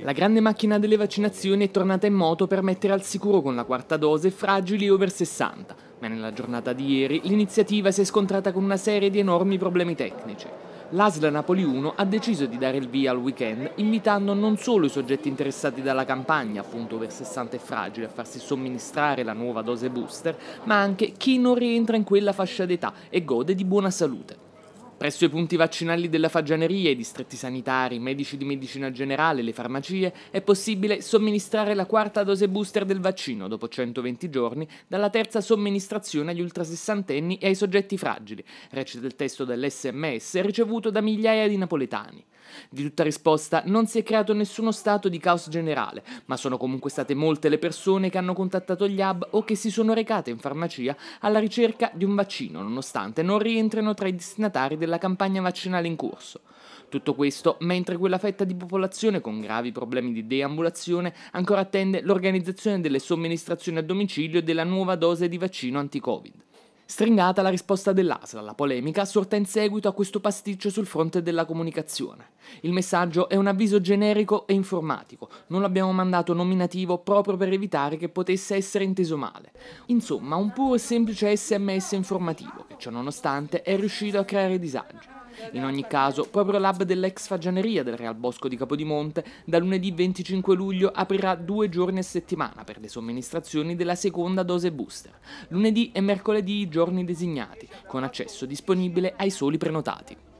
La grande macchina delle vaccinazioni è tornata in moto per mettere al sicuro con la quarta dose fragili over 60, ma nella giornata di ieri l'iniziativa si è scontrata con una serie di enormi problemi tecnici. L'ASLA Napoli 1 ha deciso di dare il via al weekend invitando non solo i soggetti interessati dalla campagna, appunto over 60 e fragili, a farsi somministrare la nuova dose booster, ma anche chi non rientra in quella fascia d'età e gode di buona salute. Presso i punti vaccinali della fagianeria, i distretti sanitari, i medici di medicina generale le farmacie è possibile somministrare la quarta dose booster del vaccino dopo 120 giorni dalla terza somministrazione agli ultrasessantenni e ai soggetti fragili, recita il testo dell'SMS ricevuto da migliaia di napoletani. Di tutta risposta non si è creato nessuno stato di caos generale, ma sono comunque state molte le persone che hanno contattato gli hub o che si sono recate in farmacia alla ricerca di un vaccino, nonostante non rientrino tra i destinatari della campagna vaccinale in corso. Tutto questo mentre quella fetta di popolazione con gravi problemi di deambulazione ancora attende l'organizzazione delle somministrazioni a domicilio della nuova dose di vaccino anti-Covid. Stringata la risposta dell'ASL alla polemica sorta in seguito a questo pasticcio sul fronte della comunicazione. Il messaggio è un avviso generico e informatico, non l'abbiamo mandato nominativo proprio per evitare che potesse essere inteso male. Insomma, un puro e semplice sms informativo che ciononostante è riuscito a creare disagi. In ogni caso, proprio l'hub dell'ex fagianeria del Real Bosco di Capodimonte, da lunedì 25 luglio aprirà due giorni a settimana per le somministrazioni della seconda dose booster, lunedì e mercoledì giorni designati, con accesso disponibile ai soli prenotati.